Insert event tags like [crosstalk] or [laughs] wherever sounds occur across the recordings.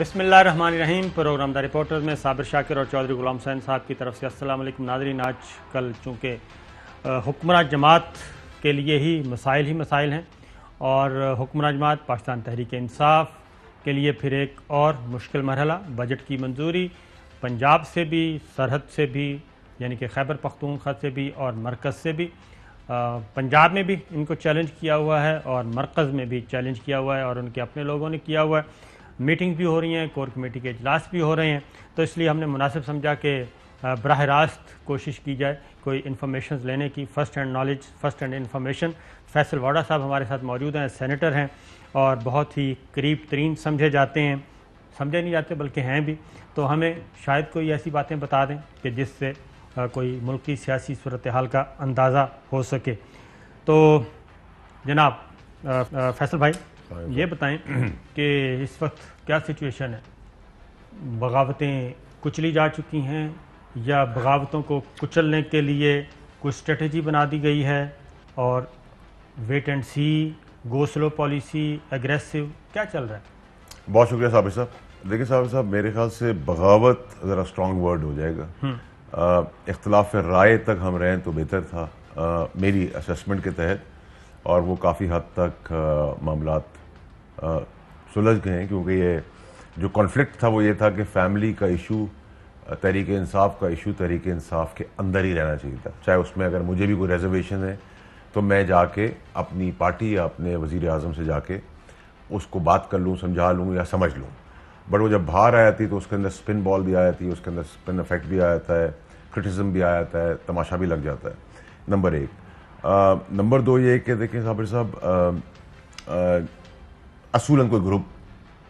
Rahim programme the reporter में साबिर शाकिर और चौधरी गुलाम हुसैन साहब की तरफ से असलम नादरी आज कल चूँकि हुक्मरान जमात के लिए ही मसाइल ही मसाइल हैं और हुक्मरान जमात पाकिस्तान तहरीक इंसाफ के लिए फिर एक और मुश्किल मरहला बजट की मंजूरी पंजाब से भी सरहद से भी यानी कि खैबर पख्तूनख्वा से भी और मरकज़ से भी पंजाब में भी इनको चैलेंज किया हुआ है और मरकज़ में भी चैलेंज किया हुआ है और उनके अपने लोगों ने किया हुआ है मीटिंग भी हो रही हैं कोर कमेटी के अजलास भी हो रहे हैं तो इसलिए हमने मुनासिब समझा कि बरह रास्त कोशिश की जाए कोई इन्फॉर्मेशन लेने की first hand knowledge first hand information Faisal Vawda साहब हमारे साथ मौजूद हैं सैनिटर हैं और बहुत ही करीब तरीन समझे जाते हैं समझे नहीं जाते बल्कि हैं भी तो हमें शायद कोई ऐसी बातें बता दें कि जिससे कोई मुल्क की सियासी सूरत हाल का अंदाज़ा हो सके तो जनाब फैसल भाई ये बताएं कि इस वक्त क्या सिचुएशन है बगावतें कुचली जा चुकी हैं या बगावतों को कुचलने के लिए कुछ स्ट्रेटजी बना दी गई है और wait and see go slow policy aggressive क्या चल रहा है बहुत शुक्रिया साबिर साहब देखिए साबिर साहब मेरे ख्याल से बगावत ज़रा स्ट्रॉन्ग वर्ड हो जाएगा हम्म। इख्तलाफ राय तक हम रहें तो बेहतर था आ, मेरी असेसमेंट के तहत और वो काफ़ी हद तक मामला सुलझ गए हैं क्योंकि ये जो कॉन्फ्लिक्ट था वो ये था कि फैमिली का इशू तरीके इंसाफ का इशू तरीके इंसाफ के अंदर ही रहना चाहिए था चाहे उसमें अगर मुझे भी कोई रिजर्वेशन है तो मैं जाके अपनी पार्टी या अपने वज़ी अजम से जाके उसको बात कर लूँ समझा लूँ या समझ लूँ बट वो जब बाहर आ जाती तो उसके अंदर स्पिन बॉल भी आ जाती है उसके अंदर स्पिन इफेक्ट भी आ जाता है क्रिटिज़म भी आ जाता है तमाशा भी लग जाता है नंबर एक नंबर दो ये कि देखें साबिर साहब असूलन कोई ग्रुप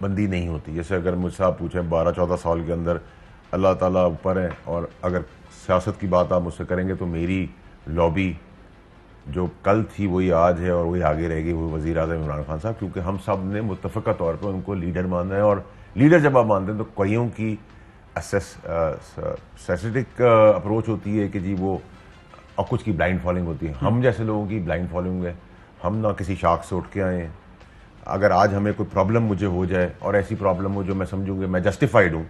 बंदी नहीं होती जैसे अगर मुझसे आप पूछें बारह चौदह साल के अंदर अल्लाह ताला ऊपर है और अगर सियासत की बात आप मुझसे करेंगे तो मेरी लॉबी जो कल थी वही आज है और वही आगे रहेगी वही वज़ी अजम इमरान खान साहब क्योंकि हम सब ने मुतफ़ा तौर पर उनको लीडर माना है और लीडर जब आप मानते हैं तो कईयों की सेसिटिक अप्रोच होती है कि जी वो और कुछ की ब्लाइंड फॉलोइंग होती है हम जैसे लोगों की ब्लाइंड फॉलोइंग है हम ना किसी शाख से उठ के आए हैं अगर आज हमें कोई प्रॉब्लम मुझे हो जाए और ऐसी प्रॉब्लम हो जो मैं समझूंगी मैं जस्टिफाइड हूँ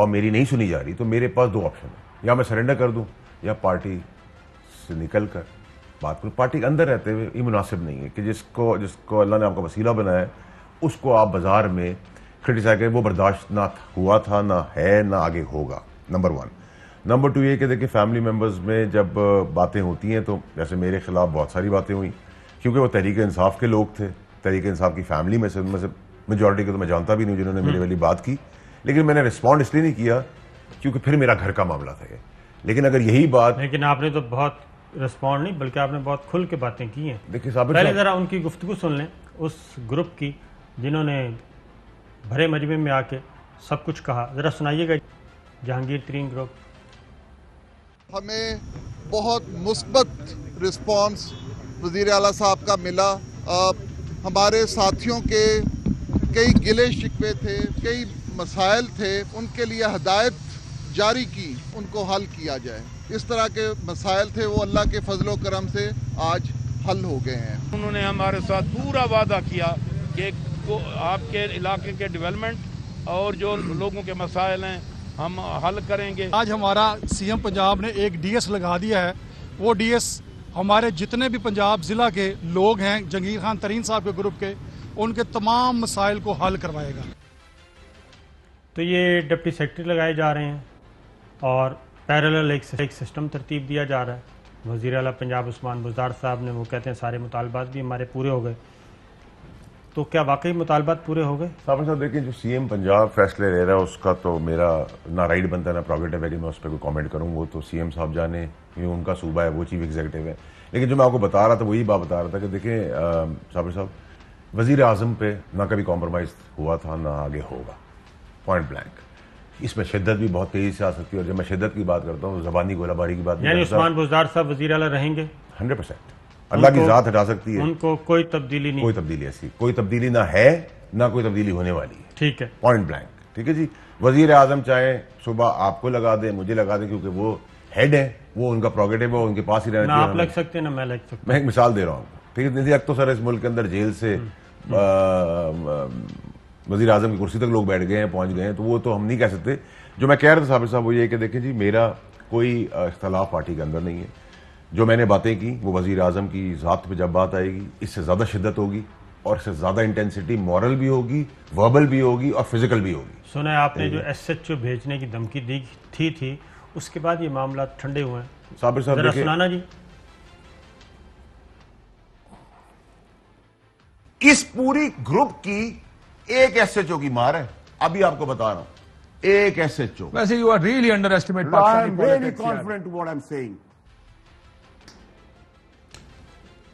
और मेरी नहीं सुनी जा रही तो मेरे पास दो ऑप्शन है या मैं सरेंडर कर दूँ या पार्टी से निकल कर बात करूँ पार्टी के अंदर रहते हुए ये मुनासिब नहीं है कि जिसको जिसको अल्लाह ने आपका वसीला बनाया उसको आप बाज़ार में क्रिटिसाइज करें वो बर्दाश्त ना हुआ था ना है ना आगे होगा नंबर वन नंबर टू ये कि देखिए फैमिली मेम्बर्स में जब बातें होती हैं तो जैसे मेरे ख़िलाफ़ बहुत सारी बातें हुई क्योंकि वो तहरीक इंसाफ के लोग थे तरीके इंसाफ की फैमिली में से में से मेजोरिटी को तो मैं जानता भी नहीं जिन्होंने मेरी हम्म। वाली बात की लेकिन मैंने रिस्पॉन्ड इसलिए नहीं किया क्योंकि फिर मेरा घर का मामला था ये लेकिन अगर यही बात लेकिन आपने तो बहुत रिस्पॉन्ड नहीं बल्कि आपने बहुत खुल के बातें की हैं देखिए साहब पहले ज़रा उनकी गुफ्तु सुन लें उस ग्रुप की जिन्होंने भरे मजमे में आके सब कुछ कहा ज़रा सुनाइएगा जहांगीर तरीन ग्रुप हमें बहुत मुस्बत रिस्पॉन्स वजीर अला साहब का मिला हमारे साथियों के कई गिले शिकवे थे कई मसाइल थे उनके लिए हदायत जारी की उनको हल किया जाए इस तरह के मसाइल थे वो अल्लाह के फजलो करम से आज हल हो गए हैं उन्होंने हमारे साथ पूरा वादा किया कि आपके इलाके के डेवलपमेंट और जो लोगों के मसाइल हैं हम हल करेंगे आज हमारा सीएम पंजाब ने एक डीएस लगा दिया है वो डीएस हमारे जितने भी पंजाब ज़िला के लोग हैं जंगीर खान तरीन साहब के ग्रुप के उनके तमाम मसाइल को हल करवाएगा तो ये डिप्टी सेक्रेटरी लगाए जा रहे हैं और पैरल एक, एक सिस्टम तरतीब दिया जा रहा है वज़ी अला पंजाब उस्मान बुजार साहब ने वो कहते हैं सारे मुतालबात भी हमारे पूरे हो गए तो क्या वाकई मुतालबात पूरे हो गए साहब साहब देखिए जो सीएम पंजाब फैसले ले रहा है उसका तो मेरा ना राइट बनता है ना प्रॉफिट है मैं उस पर कोई कॉमेंट करूँ वो तो सीएम साहब जाने क्योंकि उनका सूबा है वो चीफ एग्जीक्यूटिव है लेकिन जो मैं आपको बता रहा था वही बात बता रहा था कि देखें साबिर साहब वजीर आजम पे ना कभी कॉम्प्रोमाइज़ हुआ था ना आगे होगा पॉइंट ब्लैंक इसमें शिद्दत भी बहुत तेज़ी से आ सकती है और जब मैं शिद्दत की बात करता हूँ तो जबानी गोलाबारी की बात यानी उस्मान साहब वजी रहेंगे हंड्रेड परसेंट अल्लाह की ज़ात हटा सकती है उनको कोई तब्दीली नहीं कोई तब्दीली ऐसी कोई तब्दीली ना है ना कोई तब्दीली होने वाली है ठीक है पॉइंट ब्लैंक ठीक है जी वजीर आजम चाहे सुबह आपको लगा दें मुझे लगा दें क्योंकि वो हेड है वो उनका प्रोगेटिव है उनके पास ही रहना आप लग सकते हैं ना मैं लग सकता मैं एक मिसाल दे रहा हूँ ठीक है निधि अख्तर तो सर इस मुल्क के अंदर जेल से हम्म, वजी अजम की कुर्सी तक लोग बैठ गए हैं पहुँच गए हैं तो वो तो हम नहीं कह सकते जो मैं कह रहा था साबिर साहब वो ये कि देखें जी मेरा कोई इख्तलाफ पार्टी के अंदर नहीं है जो मैंने बातें की वो वजीर अजम की ज़ात पर जब बात आएगी इससे ज़्यादा शिद्दत होगी और इससे ज़्यादा इंटेंसिटी मॉरल भी होगी वर्बल भी होगी और फिजिकल भी होगी सुना आपने जो एस एच ओ भेजने की धमकी दी थी थी उसके बाद ये मामला ठंडे हुए साबिर साहब सुनाना जी इस पूरी ग्रुप की एक एस एच ओ की मार है अभी आपको बता रहा हूं एक एस एच ओ वैसे you are really underestimate I am confident what I am saying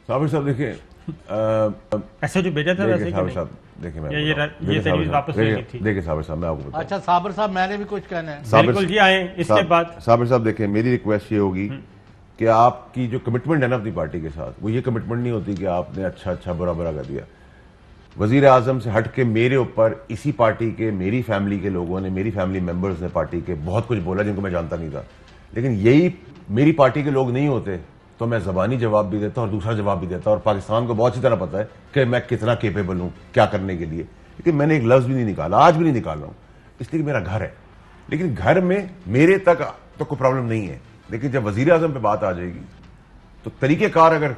Sabir साहब देखिए ओ भेजा था वैसे साहब देखिए मैं देखिए साबिर साहब मैं आपको अच्छा साबिर साहब मैंने भी कुछ कहना है बिल्कुल जी आए इसके बाद साबिर साहब देखिए मेरी रिक्वेस्ट ये होगी हम्म। कि आपकी जो कमिटमेंट है ना अपनी पार्टी के साथ वो ये कमिटमेंट नहीं होती कि आपने अच्छा अच्छा बुरा बुरा कर दिया वजीर आजम से हट के मेरे ऊपर इसी पार्टी के मेरी फैमिली के लोगों ने मेरी फैमिली मेंबर्स ने पार्टी के बहुत कुछ बोला जिनको मैं जानता नहीं था लेकिन यही मेरी पार्टी के लोग नहीं होते तो मैं ज़बानी जवाब भी देता और दूसरा जवाब भी देता और पाकिस्तान को बहुत अच्छी तरह पता है कि मैं कितना केपेबल हूँ क्या करने के लिए लेकिन मैंने एक लफ्ज़ भी नहीं निकाला आज भी नहीं निकाल रहा हूँ इसलिए मेरा घर है लेकिन घर में मेरे तक तो कोई प्रॉब्लम नहीं है लेकिन जब वजीर अजम पर बात आ जाएगी तो तरीक़ेकार अगर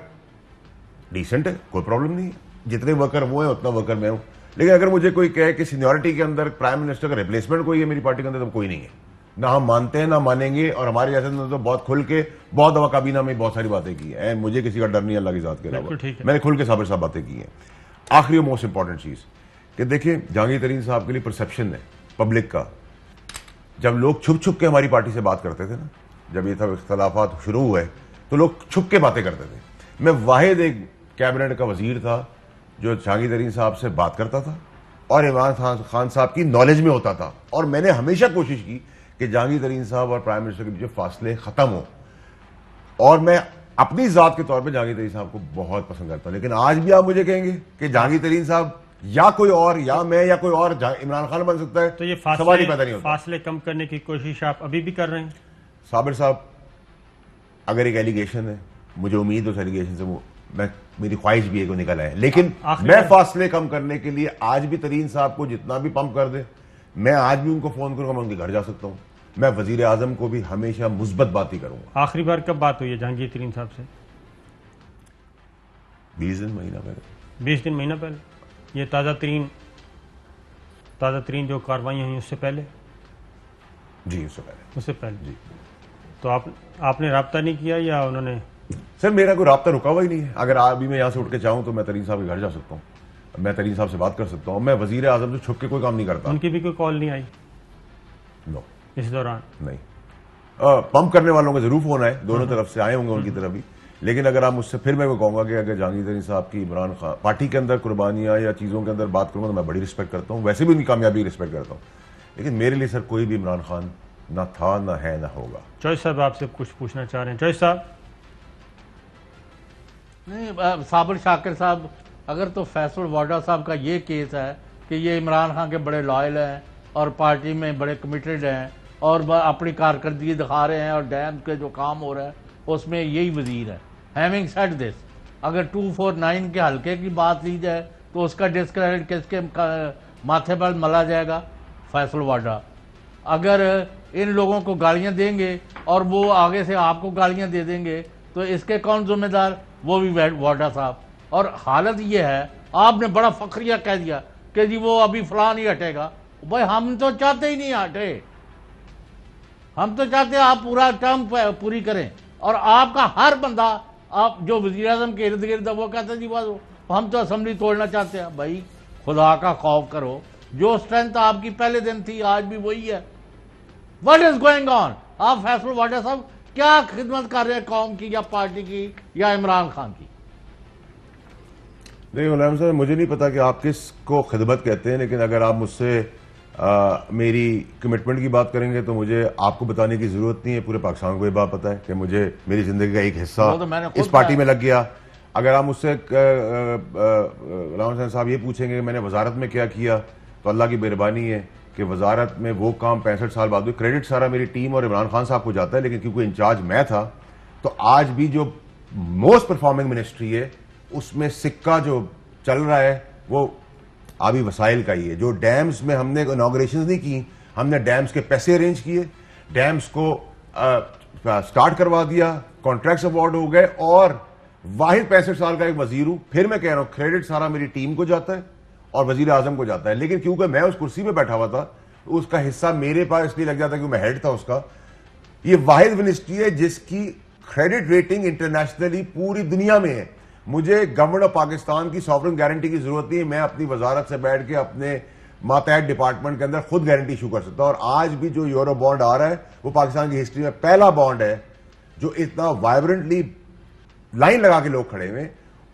डिसेंट है कोई प्रॉब्लम नहीं है जितने वर्कर वो हैं उतना वर्कर मैं हूँ लेकिन अगर मुझे कोई कहे कि सीनियोरिटी के अंदर प्राइम मिनिस्टर का रिप्लेसमेंट कोई है मेरी पार्टी के अंदर तो कोई नहीं है ना हम मानते हैं ना मानेंगे और हमारे जैसे तो, तो बहुत खुल के बहुत दवा काबीना में बहुत सारी बातें की हैं मुझे किसी का डर नहीं अल्लाह की जात के अलावा मैंने खुल के साबिर साहब बातें की हैं आखिरी और मोस्ट इंपॉर्टेंट चीज़ कि देखिए जहांगीर तरीन साहब के लिए परसेप्शन है पब्लिक का जब लोग छुप छुप के हमारी पार्टी से बात करते थे ना जब ये सब इख्तलाफा शुरू हुए तो लोग छुप के बातें करते थे मैं वाहिद एक कैबिनेट का वजीर था जो जहांगीर तरीन साहब से बात करता था और इमरान खान साहब की नॉलेज में होता था और मैंने हमेशा कोशिश की कि जहांगीर तरीन साहब और प्राइम मिनिस्टर के बीच फासले ख़त्म हो और मैं अपनी ज़ात के तौर पर जहांगीर तरीन साहब को बहुत पसंद करता हूं लेकिन आज भी आप मुझे कहेंगे कि जहांगीर तरीन साहब या कोई और या मैं या कोई और इमरान खान बन सकता है तो ये फासले, सवाल ही पैदा नहीं होता फासले कम करने की कोशिश आप अभी भी कर रहे हैं साबिर साहब अगर एक एलिगेशन है मुझे उम्मीद उस एलिगेशन से वो मैं मेरी ख्वाहिश भी है कि निकल आए लेकिन मैं फासले कम करने के लिए आज भी तरीन साहब को जितना भी पंप कर दे मैं आज भी उनको फोन करूंगा मैं उनके घर जा सकता हूँ मैं वजीर आजम को भी हमेशा मुस्बत बात ही करूंगा आखिरी बार कब बात हुई है जहांगीर तरीन साहब से बीस दिन महीना पहले बीस दिन महीना पहले ये ताज़ा तरीन ताज़ा तरीन जो कार्रवाइयाँ हुई उससे पहले जी उससे पहले उससे पहले जी तो आप आपने रबता नहीं किया या उन्होंने सर मेरा कोई रबता रुका हुआ ही नहीं है अगर अभी मैं यहाँ से उठ के चाहूँ तो मैं तरीन साहब के घर जा सकता हूँ मैं तरीन साहब से बात कर सकता हूँ मैं वजीर आजम से छुप के कोई काम नहीं करता उनकी भी कोई कॉल नहीं आई नो इस दौरान नहीं पंप करने वालों का जरूर फोन आए दोनों हम्म। तरफ से आए होंगे उनकी हम्म। तरफ भी लेकिन अगर आप मुझसे फिर मैं कहूँगा कि अगर जहांगीर तरीन साहब की इमरान खान पार्टी के अंदर कुर्बानियाँ या चीज़ों के अंदर बात करूँगा तो मैं बड़ी रिस्पेक्ट करता हूँ वैसे भी उनकी कामयाबी रिस्पेक्ट करता हूँ लेकिन मेरे लिए सर कोई भी इमरान खान ना था ना है ना होगा चॉइस साहब आपसे कुछ पूछना चाह रहे हैं चॉइस साहब नहीं साबर शाकिर साहब अगर तो फैसल वाडा साहब का ये केस है कि ये इमरान खान के बड़े लॉयल हैं और पार्टी में बड़े कमिटेड हैं और अपनी कारकर्दगी दिखा रहे हैं और डैम के जो काम हो रहा है उसमें यही वजीर है हैविंग सेट दिस अगर टू फोर नाइन के हल्के की बात ली जाए तो उसका डिस्क्रेडिट किसके माथे पर मला जाएगा फैसल वाडा अगर इन लोगों को गालियां देंगे और वो आगे से आपको गालियां दे देंगे तो इसके कौन जिम्मेदार वो भी वाडा साहब और हालत ये है आपने बड़ा फख्रिया कह दिया कि जी वो अभी फलान ही हटेगा भाई हम तो चाहते ही नहीं हटे हम तो चाहते हैं आप पूरा टर्म पूरी करें और आपका हर बंदा आप जो वजी अजम के इर्द गिर्द वो कहते जी बात हम तो असम्बली तोड़ना चाहते हैं भाई खुदा का खौफ करो जो स्ट्रेंथ आपकी पहले दिन थी आज भी वही है वट इज गोइंग ऑन आप फैसल वाटर साहब क्या खिदमत कर रहे हैं कौम की या पार्टी की या इमरान खान की नहीं मुलायम साहब मुझे नहीं पता कि आप किस को खिदमत कहते हैं लेकिन अगर आप मुझसे आ, मेरी कमिटमेंट की बात करेंगे तो मुझे आपको बताने की जरूरत नहीं है पूरे पाकिस्तान को ये बात पता है कि मुझे मेरी जिंदगी का एक हिस्सा तो इस पार्टी में लग गया अगर आप मुझसे राम साहब ये पूछेंगे कि मैंने वजारत में क्या किया तो अल्लाह की मेहरबानी है कि वजारत में वो काम पैंसठ साल बाद क्रेडिट सारा मेरी टीम और इमरान खान साहब को जाता है लेकिन क्योंकि इंचार्ज मैं था तो आज भी जो मोस्ट परफॉर्मिंग मिनिस्ट्री है उसमें सिक्का जो चल रहा है वो आबी वसाइल का ही है जो डैम्स में हमने इनाग्रेशन नहीं की हमने डैम्स के पैसे अरेंज किए डैम्स को आ, स्टार्ट करवा दिया कॉन्ट्रैक्ट्स अवार्ड हो गए और वाहिद पैंसठ साल का एक वजीर हूँ फिर मैं कह रहा हूं क्रेडिट सारा मेरी टीम को जाता है और वजीर आजम को जाता है लेकिन क्योंकि मैं उस कुर्सी पर बैठा हुआ था उसका हिस्सा मेरे पास इसलिए लग जाता क्योंकि मैं हेड था उसका ये वाहिद मिनिस्ट्री है जिसकी क्रेडिट रेटिंग इंटरनेशनली पूरी दुनिया में है मुझे गवर्नमेंट ऑफ पाकिस्तान की सॉवरन गारंटी की जरूरत नहीं है मैं अपनी वजारत से बैठ के अपने मातहत डिपार्टमेंट के अंदर खुद गारंटी इशू कर सकता हूँ और आज भी जो यूरो बॉन्ड आ रहा है वो पाकिस्तान की हिस्ट्री में पहला बॉन्ड है जो इतना वाइब्रेंटली लाइन लगा के लोग खड़े हुए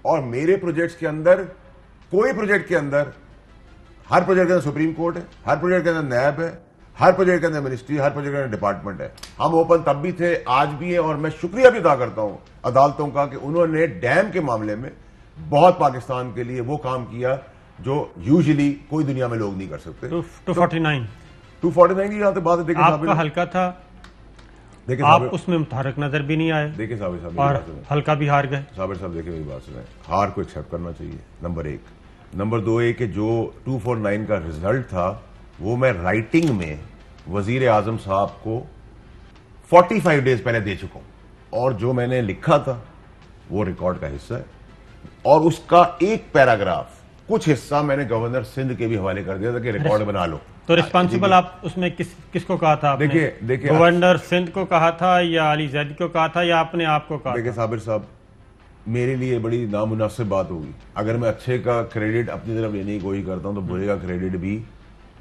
और मेरे प्रोजेक्ट्स के अंदर कोई प्रोजेक्ट के अंदर हर प्रोजेक्ट के अंदर सुप्रीम कोर्ट है हर प्रोजेक्ट के अंदर नैब है हर प्रोजेक्ट के अंदर मिनिस्ट्री हर प्रोजेक्ट के अंदर डिपार्टमेंट है हम ओपन तब भी थे आज भी है और मैं शुक्रिया भी अदा करता हूं अदालतों का कि उन्होंने डैम के मामले में बहुत पाकिस्तान के लिए वो काम किया जो यूजली कोई दुनिया में लोग नहीं कर सकते two forty nine two forty nine की बात हल्का था आप उसमें मुतहरक नजर भी नहीं आए देखिए साबिर साहब और हल्का भी हार गए साबिर साहब देखिए मेरी बात सुने हार को एक्सेप्ट करना चाहिए नंबर एक नंबर दो ये कि जो टू फोर नाइन का रिजल्ट था वो मैं राइटिंग में वजीर आजम साहब को 45 डेज पहले दे चुका हूं और जो मैंने लिखा था वो रिकॉर्ड का हिस्सा है और उसका एक पैराग्राफ कुछ हिस्सा मैंने गवर्नर सिंध के भी हवाले कर दिया था कि रिकॉर्ड बना लो तो रिस्पॉन्सिबल हाँ, आप उसमें किस किसको कहा था देखिए देखिए गवर्नर सिंध को कहा था या अली जैद को कहा था या अपने आपको कहा देखिए साबिर साहब मेरे लिए बड़ी नामुनासिब बात होगी अगर मैं अच्छे का क्रेडिट अपनी तरफ लेने की कोशिश करता हूँ तो बुरे का क्रेडिट भी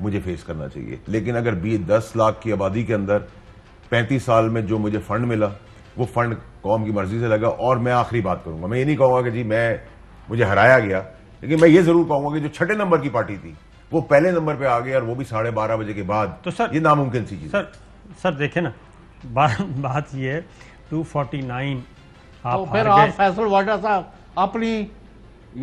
मुझे फेस करना चाहिए लेकिन अगर बीस दस लाख की आबादी के अंदर पैंतीस साल में जो मुझे फंड मिला वो फंड कौम की मर्जी से लगा और मैं आखिरी बात करूंगा मैं ये नहीं कहूंगा कि जी मैं मुझे हराया गया लेकिन मैं ये जरूर कहूंगा कि जो छठे नंबर की पार्टी थी वो पहले नंबर पे आ गए और वो भी साढ़े बारह बजे के बाद तो सर ये नामुमकिन सी चीज सर सर देखे ना बा, बात ये है टू फोर्टी नाइन तो फिर आप फैसल वाडा साहब अपनी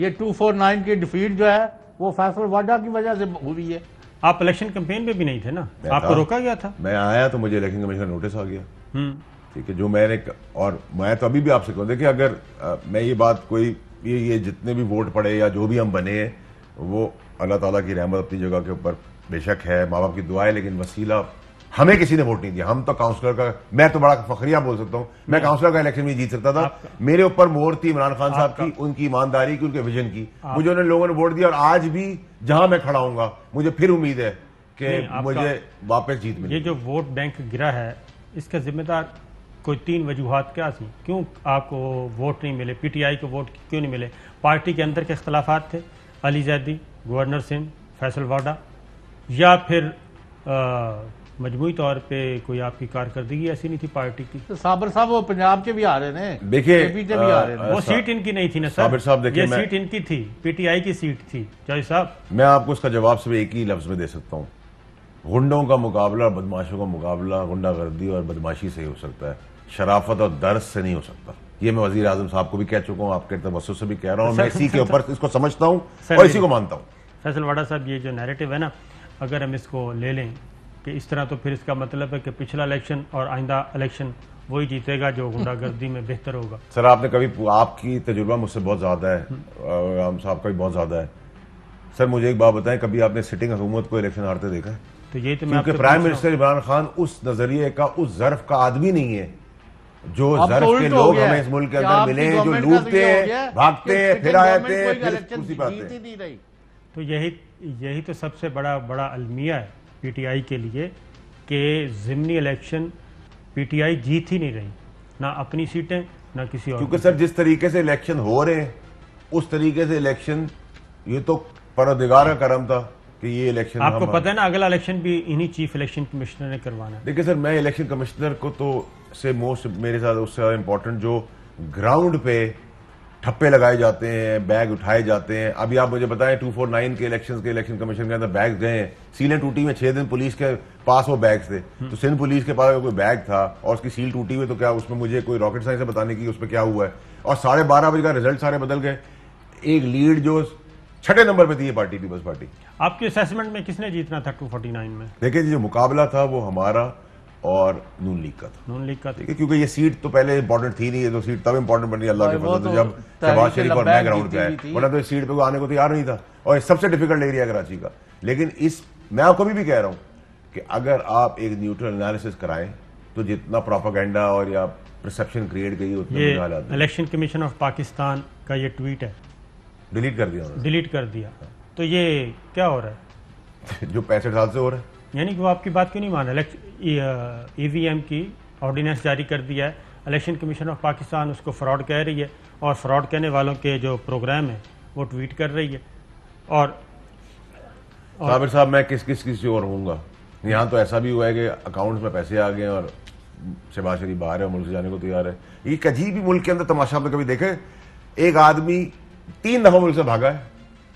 ये टू फोर नाइन की डिफीट जो है वो फैसल वाडा की वजह से हुई है आप इलेक्शन कैंपेन में भी नहीं थे ना आपको रोका गया था मैं आया तो मुझे इलेक्शन कमीशन नोटिस आ गया हम्म। ठीक है जो मैंने और मैं तो अभी भी आपसे कहूँ देखिए अगर आ, मैं ये बात कोई ये ये जितने भी वोट पड़े या जो भी हम बने वो अल्लाह ताला की रहमत अपनी जगह के ऊपर बेशक है माँ बाप की दुआ है लेकिन वसीला हमें किसी ने वोट नहीं दिया हम तो काउंसलर का मैं तो बड़ा फखरिया बोल सकता हूँ मैं काउंसलर का इलेक्शन भी जीत सकता था मेरे ऊपर मोर थी इमरान खान साहब की उनकी ईमानदारी की उनके विजन की मुझे उन्होंने लोगों ने वोट दिया और आज भी जहां मैं खड़ा हूँ मुझे फिर उम्मीद है कि मुझे वापस जीत मिली ये जो वोट बैंक गिरा है इसका जिम्मेदार कोई तीन वजूहत क्या थी क्यों आपको वोट नहीं मिले पीटीआई को वोट क्यों नहीं मिले पार्टी के अंदर के अख्तलाफा थे अली जैदी गवर्नर सिंह फैसल वाडा या फिर मजमूरी तौर पे कोई आपकी कारकर्दगी ऐसी नहीं थी पार्टी की तो साबर साहब वो पंजाब के भी आ रहे हैं देखिए भी आ रहे वो सीट इनकी नहीं थी ना साबर साहब देखिए सीट इनकी थी पीटीआई की सीट थी जज साहब मैं आपको उसका जवाब सिर्फ एक ही लफ्ज में दे सकता हूँ गुंडों का मुकाबला और बदमाशों का मुकाबला गुंडागर्दी और बदमाशी से ही हो सकता है शराफत और दर्द से नहीं हो सकता ये मैं वजीर आजम साहब को भी कह चुका हूँ आपके तबसुर से भी कह रहा हूँ मैं इसी के ऊपर इसको समझता हूँ और इसी को मानता हूँ फैसलवाड़ा साहब ये जो नैरेटिव है ना अगर हम इसको ले लें कि इस तरह तो फिर इसका मतलब है कि पिछला इलेक्शन और आइंदा इलेक्शन वही जीतेगा जो गुंडागर्दी में बेहतर होगा सर आपने कभी आपकी तजुर्बा मुझसे बहुत ज़्यादा है राम साहब का भी बहुत ज़्यादा है सर मुझे एक बात बताएं कभी आपने सिटिंग हुकूमत को इलेक्शन हारते देखा है तो ये तो मैं प्राइम मिनिस्टर इमरान खान उस नज़रिए का उस जर्फ का आदमी नहीं है जो तो जरफ के लोग हमें इस मुल्क के अंदर मिले तो हैं जो लूटते हैं भागते हैं फिर आते हैं तो यही यही तो सबसे बड़ा बड़ा अलमिया है पीटीआई के लिए कि ज़िमनी इलेक्शन पीटीआई जीत ही नहीं रही ना अपनी सीटें ना किसी और क्योंकि सर जिस तरीके से इलेक्शन हो रहे हैं उस तरीके से इलेक्शन ये तो परदगारा करम था कि ये इलेक्शन आपको पता है ना अगला इलेक्शन भी इन्हीं चीफ इलेक्शन कमिश्नर ने करवाना है देखिए सर मैं इलेक्शन कमिश्नर को तो से मोस्ट मेरे साथ उससे ज़्यादा इंपॉर्टेंट जो ग्राउंड पे ठप्पे लगाए जाते हैं बैग उठाए जाते हैं अभी आप मुझे बताएं टू फोर नाइन के इलेक्शन के इलेक्शन कमीशन के अंदर बैग गए हैं सीलें टूटी में छह दिन पुलिस के पास वो बैग थे हम्म। तो सिंध पुलिस के पास कोई बैग था और उसकी सील टूटी हुई तो क्या उसमें मुझे कोई रॉकेट साइंस बताने की उसमें क्या हुआ है और साढ़े बारह बजे का रिजल्ट सारे बदल गए एक लीड जो छठे नंबर पे थी ये पार्टी पीपल्स पार्टी आपके असेसमेंट में किसने जीतना था नाइन में देखिए जो मुकाबला था वो हमारा और नून लीग का था नून लीग का था क्योंकि ये सीट तो पहले इंपॉर्टेंट थी नहीं ये तो सीट तब इंपॉर्टेंट बनी अल्लाह के फजल से तो जब शहबाज शरीफ और मैं ग्राउंड पे आए वरना तो इस सीट पे आने को तैयार नहीं था और सबसे डिफिकल्ट एरिया कराची का लेकिन इस मैं आपको भी, भी कह रहा हूँ कि अगर आप एक न्यूट्रल एनालिसिस कराएं तो जितना प्रोपागेंडा और या परसेप्शन क्रिएट गई इलेक्शन कमीशन ऑफ पाकिस्तान का ये ट्वीट है डिलीट कर दिया डिलीट कर दिया हाँ। तो ये क्या हो रहा है [laughs] जो पैंसठ साल से हो रहा है यानी कि वो आपकी बात क्यों नहीं मान रहा ई uh, e की ऑर्डिनेंस जारी कर दिया है इलेक्शन कमीशन ऑफ पाकिस्तान उसको फ्रॉड कह रही है और फ्रॉड कहने वालों के जो प्रोग्राम है वो ट्वीट कर रही है और साबिर साहब मैं किस किस किसी और हूँगा यहाँ तो ऐसा भी हुआ है कि अकाउंट्स में पैसे आ गए और शहबाज शरीफ बाहर है मुल्क से जाने को तैयार है ये कभी भी मुल्क के अंदर तमाशा आपने कभी देखे एक आदमी तीन दफा मुल्क से भागा है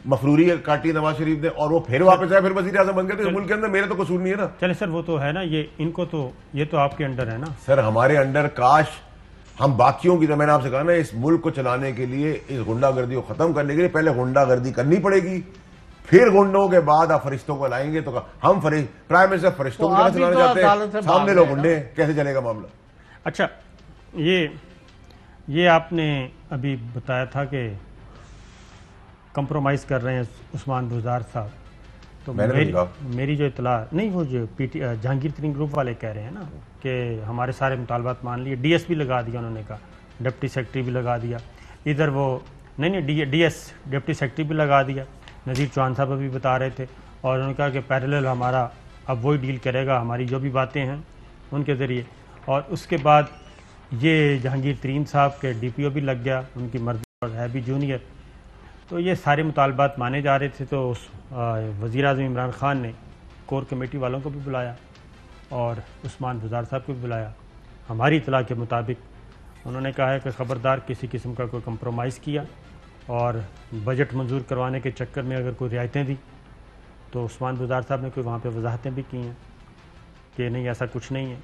मफरूरी काटी नवाज शरीफ ने और वो फिर वापस आया फिर वजी आजम बन गए तो मुल्क के अंदर मेरा तो कसूर नहीं है ना चले सर वो तो है ना ये इनको तो ये तो आपके अंडर है ना सर हमारे अंडर काश हम बाकियों की तो मैंने आपसे कहा ना इस मुल्क को चलाने के लिए इस गुंडागर्दी को खत्म करने के लिए पहले गुंडागर्दी करनी पड़ेगी फिर गुंडों के बाद आप फरिश्तों को लाएंगे तो हम प्राइम मिनिस्टर फरिश्तों को चलाना तो जाते हैं सामने लोग गुंडे कैसे चलेगा मामला अच्छा ये ये आपने अभी बताया था कि कंप्रोमाइज़ कर रहे हैं उस्मान बुजार साहब तो, तो मेरी, मेरी जो इतला नहीं वो जो पी टी जहांगीर तरीन ग्रुप वाले कह रहे हैं ना कि हमारे सारे मुतालबात मान लिए डी एस भी लगा दिया उन्होंने कहा डिप्टी सेक्रेटरी भी लगा दिया इधर वो नहीं नहीं D D S deputy secretary भी लगा दिया नज़ीर चौहान साहब अभी बता रहे थे और उन्होंने कहा कि पैरेलल हमारा अब वही डील करेगा हमारी जो भी बातें हैं उनके ज़रिए और उसके बाद ये जहांगीर तरीन साहब के डी पी ओ भी लग गया उनकी मर्जी और है भी जूनियर तो ये सारे मुतालबात माने जा रहे थे तो उस वज़ी अजम इमरान ख़ान ने कोर कमेटी वालों को भी बुलाया और उस्मान बुजार साहब को भी बुलाया हमारी इतला के मुताबिक उन्होंने कहा है कि ख़बरदार किसी किस्म का कोई कंप्रोमाइज़ किया और बजट मंजूर करवाने के चक्कर में अगर कोई रियायतें दी तो उस्मान बुजार साहब ने कोई वहाँ पर वजाहतें भी की हैं कि नहीं ऐसा कुछ नहीं है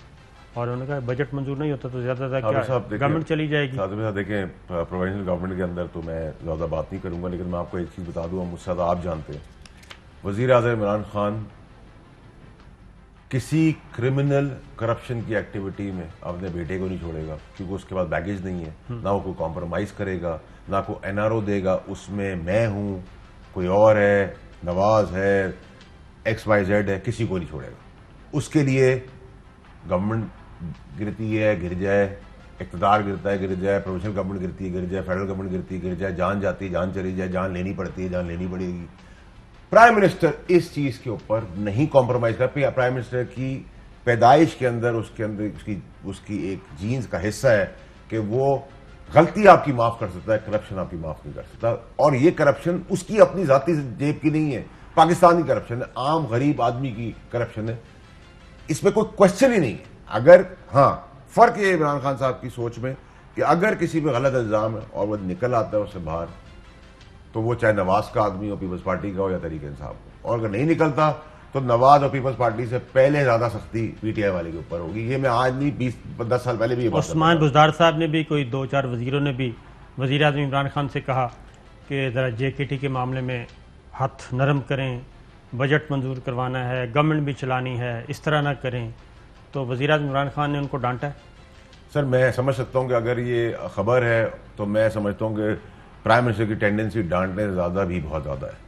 और उन्होंने कहा बजट मंजूर नहीं होता तो ज़्यादा क्या गवर्नमेंट चली जाएगी साथ में देखें प्रोविंशियल गवर्नमेंट के अंदर तो मैं ज़्यादा बात नहीं करूंगा लेकिन मैं आपको एक चीज़ बता दूं मुझसे ज़्यादा आप जानते हैं वजीर अजम इमरान खान किसी क्रिमिनल करप्शन की एक्टिविटी में अपने बेटे को नहीं छोड़ेगा क्योंकि उसके पास बैगेज नहीं है हम्म। ना वो कोई कॉम्प्रोमाइज़ करेगा ना कोई एनआरओ देगा उसमें मैं हूँ कोई और है नवाज है एक्स वाई जेड है किसी को नहीं छोड़ेगा उसके लिए गवर्नमेंट गिरती है गिर जाए इकतदार गिरता है गिर जाए प्रोविशनल गवर्नमेंट गिरती है गिर जाए फेडरल गवर्नमेंट गिरती है गिर जाए जान जाती है जान चली जाए जान लेनी पड़ती है जान लेनी पड़ेगी प्राइम मिनिस्टर इस चीज़ के ऊपर नहीं कॉम्प्रोमाइज़ कर प्राइम मिनिस्टर की पैदाइश के अंदर उसके अंदर उसकी उसकी एक जीन्स का हिस्सा है कि वो गलती आपकी माफ़ कर सकता है करप्शन आपकी माफ़ नहीं कर सकता और ये करप्शन उसकी अपनी जाति जेब की नहीं है पाकिस्तानी करप्शन है आम गरीब आदमी की करप्शन है इसमें कोई क्वेश्चन ही नहीं है अगर हाँ फ़र्क ये इमरान खान साहब की सोच में कि अगर किसी पर गलत इल्ज़ाम है और वह निकल आता है उससे बाहर तो वो चाहे नवाज का आदमी हो पीपल्स पार्टी का हो या तरीके इंसाफ हो और अगर नहीं निकलता तो नवाज और पीपल्स पार्टी से पहले ज्यादा सख्ती पीटीआई वाले के ऊपर होगी ये मैं आज नहीं बीस दस साल पहले भी उस्मान बुजदार साहब ने भी कोई दो चार वजीरों ने भी वजीर अजम इमरान खान से कहा कि ज़रा जे के टी के मामले में हाथ नरम करें बजट मंजूर करवाना है गवर्नमेंट भी चलानी है इस तरह ना करें तो वजी अजम इमरान खान ने उनको डांटा है सर मैं समझ सकता हूँ कि अगर ये खबर है तो मैं समझता हूँ कि प्राइम मिनिस्टर की टेंडेंसी डांटने ज़्यादा भी बहुत ज़्यादा है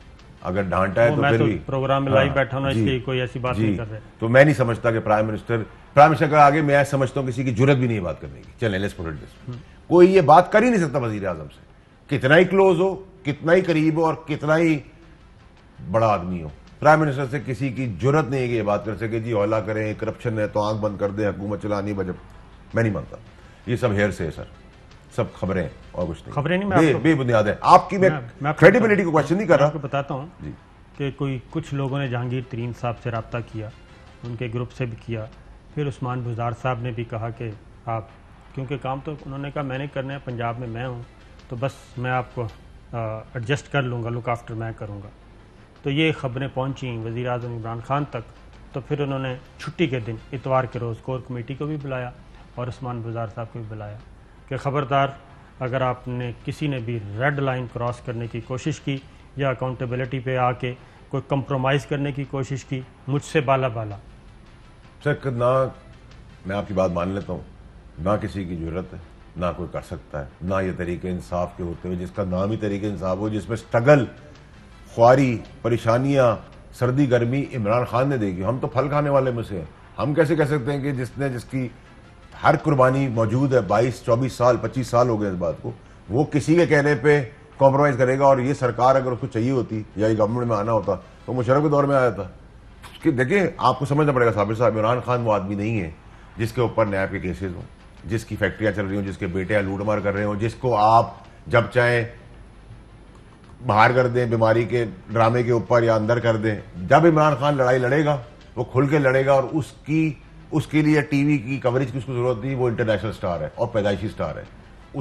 अगर डांटा है तो तो फिर तो भी प्रोग्राम में लाइव हाँ, बैठा हूँ इसलिए कोई ऐसी बात नहीं कर रहे तो मैं नहीं समझता कि प्राइम मिनिस्टर प्राइम मिनिस्टर का आगे मैं समझता हूँ किसी की जरूरत भी नहीं बात करने की चले लेट्स हम्म। कोई ये बात कर ही नहीं सकता वजीर आजम से कितना ही क्लोज हो कितना ही करीब हो और कितना ही बड़ा आदमी हो प्राइम मिनिस्टर से किसी की जरूरत नहीं है कि ये बात कर सके जी हौला करें करप्शन है तो आंख बंद कर दें हुकूमत चलानी बजट मैं नहीं मानता ये सब हेयर से है सर सब खबरें और कुछ नहीं खबरें नहीं बे, बेबुनियाद है आपकी मैं क्रेडिबिलिटी को क्वेश्चन नहीं कर रहा बताता हूँ कि कोई कुछ लोगों ने जहांगीर तरीन साहब से रबता किया उनके ग्रुप से भी किया फिर उस्मान बुजार साहब ने भी कहा कि आप क्योंकि काम तो उन्होंने कहा मैंने करना है पंजाब में मैं हूँ तो बस मैं आपको एडजस्ट कर लूँगा लुक आफ्टर मैं करूँगा तो ये खबरें पहुंची वज़ी अजम इमरान खान तक तो फिर उन्होंने छुट्टी के दिन इतवार के रोज़ कोर कमेटी को भी बुलाया और उस्मान बुजार साहब को भी बुलाया कि ख़बरदार अगर आपने किसी ने भी रेड लाइन क्रॉस करने की कोशिश की या अकाउंटेबिलिटी पे आके कोई कंप्रोमाइज़ करने की कोशिश की मुझसे बाला बाला सर ना मैं आपकी बात मान लेता हूँ ना किसी की जरूरत है ना कोई कर सकता है ना ये तरीके इंसाफ के होते हुए जिसका नाम ही तरीके इंसाफ हो जिसमें स्ट्रगल ख्वारी परेशानियाँ सर्दी गर्मी इमरान खान ने देगी हम तो फल खाने वाले में से हैं हम कैसे कह सकते हैं कि जिसने जिसकी हर कुर्बानी मौजूद है बाईस चौबीस साल पच्चीस साल हो गए इस बात को वो किसी के कहने पर कॉम्प्रोमाइज़ करेगा और ये सरकार अगर उसको चाहिए होती या ये गवर्नमेंट में आना होता तो मुशरफ के दौर में आया था कि देखिए आपको समझना पड़ेगा साबिर साहब इमरान खान वो आदमी नहीं है जिसके ऊपर नैब के केसेस हों जिसकी फैक्ट्रियाँ चल रही हों जिसके बेटे लूटमार कर रहे हों जिसको आप जब चाहें बाहर कर दें बीमारी के ड्रामे के ऊपर या अंदर कर दें जब इमरान खान लड़ाई लड़ेगा वो खुल के लड़ेगा और उसकी उसके लिए टीवी की कवरेज की उसको ज़रूरत नहीं वो इंटरनेशनल स्टार है और पैदाइशी स्टार है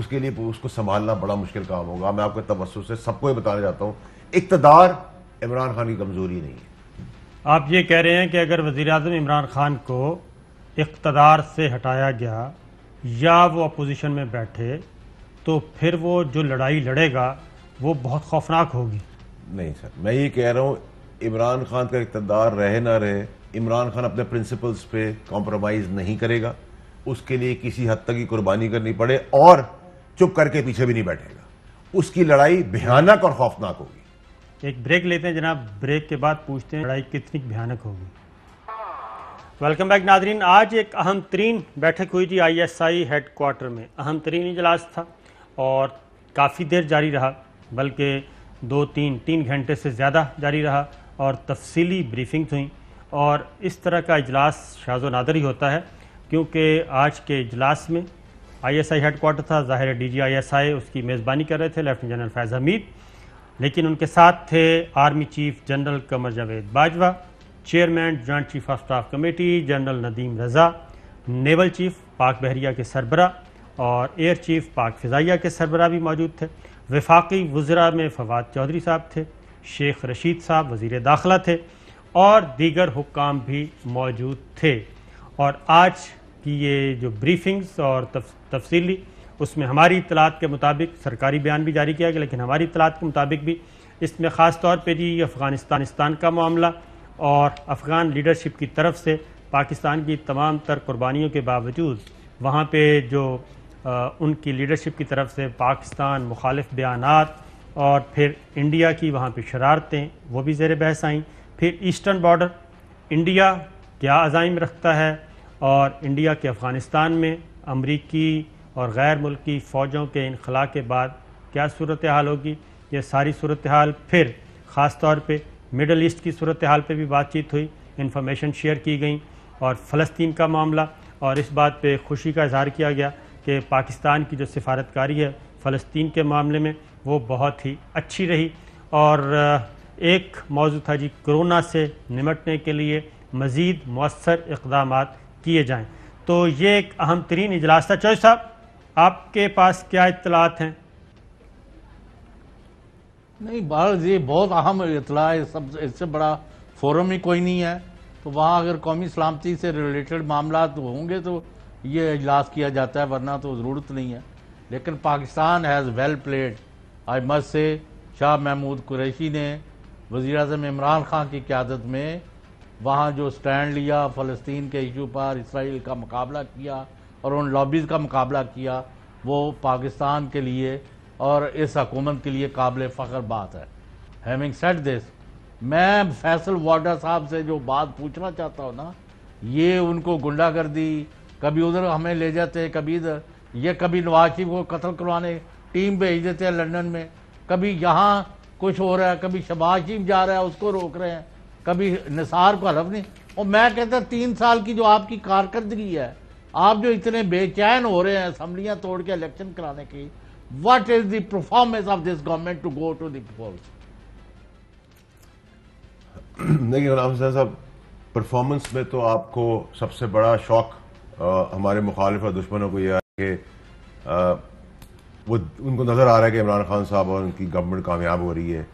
उसके लिए उसको संभालना बड़ा मुश्किल काम होगा मैं आपके तबसुर से सबको ये बताना चाहता हूँ इकतदार इमरान खान की कमज़ोरी नहीं है आप ये कह रहे हैं कि अगर वज़ी अजम इमरान खान को इकतदार से हटाया गया या वो अपोजिशन में बैठे तो फिर वो जो लड़ाई लड़ेगा वो बहुत खौफनाक होगी नहीं सर मैं ये कह रहा हूँ इमरान खान का इकतदार रहे ना रहे इमरान खान अपने प्रिंसिपल्स पे कॉम्प्रोमाइज़ नहीं करेगा उसके लिए किसी हद तक की कुर्बानी करनी पड़े और चुप करके पीछे भी नहीं बैठेगा उसकी लड़ाई भयानक और खौफनाक होगी एक ब्रेक लेते हैं जनाब ब्रेक के बाद पूछते हैं लड़ाई कितनी भयानक होगी वेलकम बैक नादरीन आज एक अहम तरीन बैठक हुई थी आई एस हेड क्वार्टर में अहम तरीन इजलास था और काफ़ी देर जारी रहा बल्कि दो तीन तीन घंटे से ज़्यादा जारी रहा और तफसीली ब्रीफिंग्स हुई और इस तरह का अजलास शाजो नादर ही होता है क्योंकि आज के अजलास में आई एस आई हेडकोार्टर था ज़ाहिर D G I S I उसकी मेज़बानी कर रहे थे लेफ्टिनेंट जनरल फैज़ हमीद लेकिन उनके साथ थे army chief general Qamar Javed Bajwa chairman joint chief of staff committee general Nadeem Raza naval chief पाक बहरिया के सरबरा और एयर चीफ पाक फ़िज़ाइया के सरबरा भी मौजूद थे विफाकी वज़रा में फवाद चौधरी साहब थे शेख रशीद साहब वज़ी दाखिला थे और दीगर हुकाम भी मौजूद थे और आज की ये जो ब्रीफिंग्स और तफसीली उसमें हमारी इतलात के मुताबिक सरकारी बयान भी जारी किया गया लेकिन हमारी इतलात के मुताबिक भी इसमें ख़ास तौर पर जी अफ़गानिस्तानिस्तान का मामला और अफ़गान लीडरशिप की तरफ से पाकिस्तान की तमाम तर कुर्बानियों के बावजूद वहाँ पे जो उनकी लीडरशिप की तरफ से पाकिस्तान मुखालफ बयान और फिर इंडिया की वहाँ पर शरारतें वो भी जेर बहस आईं फिर ईस्टर्न बॉर्डर इंडिया क्या अजाइम रखता है और इंडिया के अफ़गानिस्तान में अमरीकी और गैर मुल्की फ़ौजों के इनखला के बाद क्या सूरत हाल होगी ये सारी सूरत हाल फिर ख़ास तौर पर मिडल ईस्ट की सूरत हाल पर भी बातचीत हुई इन्फॉर्मेशन शेयर की गई और फ़लस्तीन का मामला और इस बात पर खुशी का इजहार किया गया कि पाकिस्तान की जो सिफारतकारी है फ़लस्तीन के मामले में वो बहुत ही अच्छी रही और एक मौजू था जी कोरोना से निमटने के लिए मज़ीद मौसर इकदाम किए जाएँ तो ये एक अहम तरीन इजलास था चौधरी साहब आपके पास क्या इतलात हैं नहीं बहुत जी बहुत अहम इतला है सब इससे बड़ा फोरम ही कोई नहीं है तो वहाँ अगर कौमी सलामती से रिलेटेड मामला तो होंगे तो ये इजलास किया जाता है वरना तो ज़रूरत नहीं है लेकिन Pakistan has well played I must say Shah Mahmood Qureshi ने वज़ी अजम इमरान खान की क्यादत में वहाँ जो स्टैंड लिया फ़लस्तीन के इशू पर इसराइल का मुकाबला किया और उन लॉबीज़ का मुकाबला किया वो पाकिस्तान के लिए और इस हकूमत के लिए काबिल फ़ख्र बात है हैविंग सेट दिस मैं फैसल वाडा साहब से जो बात पूछना चाहता हूँ ना ये उनको गुंडागर्दी कभी उधर हमें ले जाते हैं कभी इधर ये कभी नवाज शरीफ को कत्ल करवाने टीम भेज देते हैं लंदन में कभी यहाँ कुछ हो रहा है कभी शबाज शरीफ जा रहा है उसको रोक रहे हैं कभी निसार को हलफ नहीं और मैं कहता तीन साल की जो आपकी कारकर्दगी है आप जो इतने बेचैन हो रहे हैं असम्बलियाँ तोड़ के इलेक्शन कराने की what is the performance of this government to go to the polls देखिए गुलाम साहब परफॉर्मेंस में तो आपको सबसे बड़ा शौक हमारे मुखालिफ और दुश्मनों को यह कि वो उनको नज़र आ रहा है कि इमरान खान साहब और उनकी गवर्नमेंट कामयाब हो रही है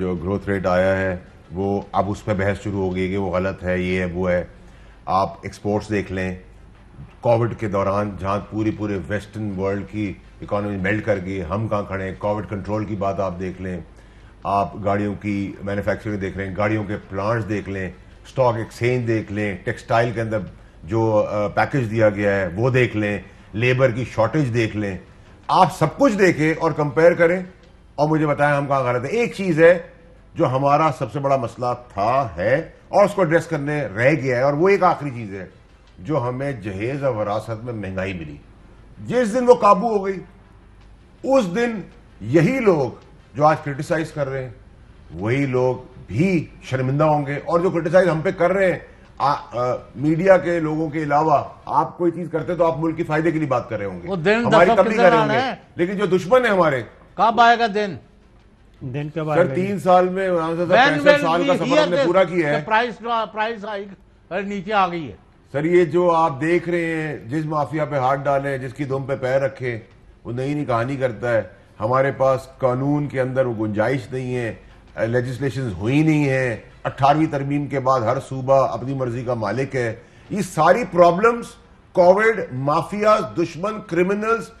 जो ग्रोथ रेट आया है वो अब उस पर बहस शुरू हो गई कि वो गलत है ये है वो है आप एक्सपोर्ट्स देख लें कोविड के दौरान जहाँ पूरी पूरे वेस्टर्न वर्ल्ड की इकोनॉमी मेल्ट कर गई हम कहाँ खड़े हैं कोविड कंट्रोल की बात आप देख लें आप गाड़ियों की मैन्युफैक्चरिंग देख लें गाड़ियों के प्लांट्स देख लें स्टॉक एक्सचेंज देख लें टेक्सटाइल के अंदर जो पैकेज दिया गया है वो देख लें लेबर की शॉर्टेज देख लें आप सब कुछ देखें और कंपेयर करें और मुझे बताएं हम कहाँ गलत है एक चीज़ है जो हमारा सबसे बड़ा मसला था है और उसको एड्रेस करने रह गया है और वो एक आखिरी चीज़ है जो हमें जहेज और वरासत में महंगाई मिली जिस दिन वो काबू हो गई उस दिन यही लोग जो आज क्रिटिसाइज कर रहे हैं वही लोग भी शर्मिंदा होंगे और जो क्रिटिसाइज हम पे कर रहे हैं मीडिया के लोगों के अलावा आप कोई चीज करते तो आप मुल्क के फायदे के लिए बात कर रहे होंगे हमारी कमी कर रहे होंगे लेकिन जो दुश्मन है हमारे कब आएगा दिन दिन कब आएगा सर तीन साल में हाँ, साल का सफर हमने पूरा किया है प्राइस प्राइस नीचे आ गई है सर ये जो आप देख रहे हैं जिस माफिया पे हाथ डाले जिसकी दुम पे पैर रखे वो नई नई कहानी करता है हमारे पास कानून के अंदर वो गुंजाइश नहीं है लेजिस्लेशन हुई नहीं है अट्ठारहवीं तरमीम के बाद हर सूबा अपनी मर्जी का मालिक है ये सारी प्रॉब्लम्स कोविड माफिया दुश्मन क्रिमिनल्स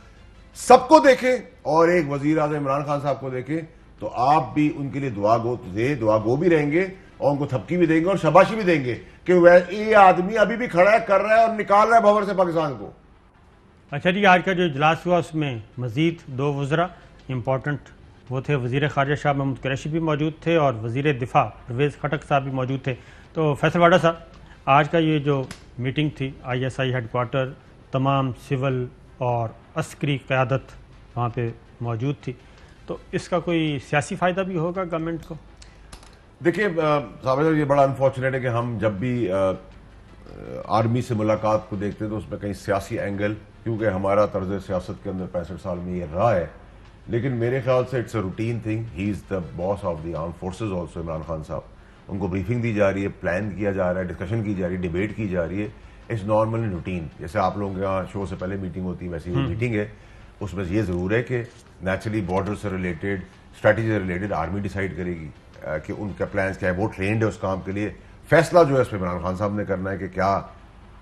सबको देखें और एक वजीर अजम इमरान खान साहब को देखें तो आप भी उनके लिए दुआ गो दे दुआ गो भी रहेंगे और उनको थपकी भी देंगे और शबाशी भी देंगे कि वह ये आदमी अभी भी खड़ा है कर रहा है और निकाल रहा है भवर से पाकिस्तान को अच्छा जी आज का जो इजलास हुआ उसमें मजीद दो वजरा इम्पोर्टेंट वो थे वजीर खारजा शाह महमूद कुरैशी भी मौजूद थे और वजीर दिफा परवेज़ खटक साहब भी मौजूद थे तो फैसलवाड़ा साहब आज का ये जो मीटिंग थी आईएसआई हेडकोर्टर तमाम सिविल और अस्करी क़्यादत वहाँ पे मौजूद थी तो इसका कोई सियासी फ़ायदा भी होगा गवर्नमेंट को देखिए साहब ये बड़ा अनफॉर्चुनेट है कि हम जब भी आ, आर्मी से मुलाकात को देखते हैं तो उसमें कहीं सियासी एंगल क्योंकि हमारा तर्ज सियासत के अंदर पैंसठ साल में ये रहा है लेकिन मेरे ख्याल से it's a routine thing he is the boss of the arm forces also Imran Khan साहब उनको ब्रीफिंग दी जा रही है प्लान किया जा रहा है डिस्कशन की जा रही है डिबेट की जा रही है इट्स नॉर्मल रूटीन जैसे आप लोगों के यहाँ शो से पहले मीटिंग होती है वैसी ही मीटिंग हम्म। है उसमें ये ज़रूर है कि नेचुरली बॉर्डर से रिलेटेड स्ट्रैटेजी से रिलेटेड आर्मी डिसाइड करेगी कि उनका प्लान क्या है वो ट्रेंड है उस काम के लिए फैसला जो है उस पर इमरान खान साहब ने करना है कि क्या